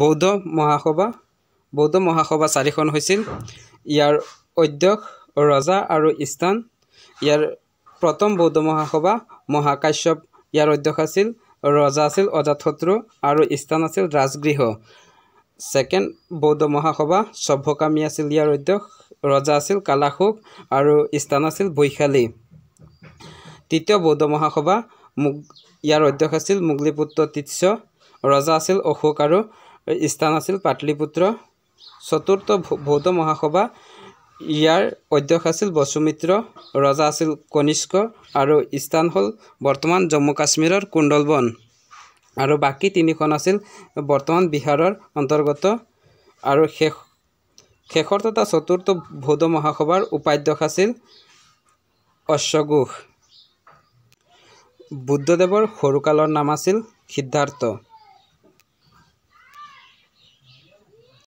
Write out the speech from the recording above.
বৌদ্ধ মহাসভা বৌদ্ধ মহাসভা চাৰিখন হৈছিল ইয়াৰ অধ্যক্ষ ৰজা আৰু ইস্তান ইয়াৰ প্ৰথম বৌদ্ধ মহাসভা মহাকাশ্যপ ইয়াৰ অধ্যক্ষ আছিল ৰজা আছিল অজাতশত্ৰু আৰু ইস্তান আছিল ৰাজগৃহ ছেকেণ্ড বৌদ্ধ মহাসভা সভ্যকামী আছিল ইয়াৰ অধ্যক্ষ ৰজা আছিল কালাশোক আৰু ইস্তান আছিল বৈশালী তৃতীয় বৌদ্ধ মহাসভা মোগ ইয়াৰ অধ্যক্ষ আছিল মোগলীপুত্ৰ তীৰ্থ ৰজা আছিল অশোক আৰু স্থান আছিল পাটলিপুত্ৰ চতুৰ্থ বৌদ্ধ মহাসভা ইয়াৰ অধ্যক্ষ আছিল বসুমিত্ৰ ৰজা আছিল কনিষ্ক আৰু স্থান হ'ল বৰ্তমান জম্মু কাশ্মীৰৰ কুণ্ডলবন আৰু বাকী তিনিখন আছিল বৰ্তমান বিহাৰৰ অন্তৰ্গত আৰু শেষ শেষৰ তথা চতুৰ্থ বৌদ্ধ মহাসভাৰ উপাধ্যক্ষ আছিল অশ্বঘোষ বুদ্ধদেৱৰ সৰুকালৰ নাম আছিল সিদ্ধাৰ্থ